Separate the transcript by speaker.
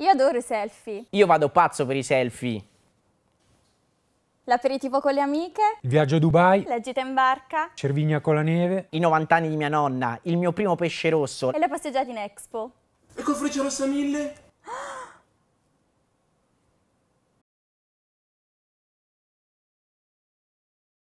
Speaker 1: Io adoro i selfie.
Speaker 2: Io vado pazzo per i selfie.
Speaker 1: L'aperitivo con le amiche.
Speaker 2: Il viaggio a Dubai.
Speaker 1: La gita in barca.
Speaker 2: Cervigna con la neve. I 90 anni di mia nonna. Il mio primo pesce rosso. E
Speaker 3: le passeggiate in Expo. E col freccia rossa 1000?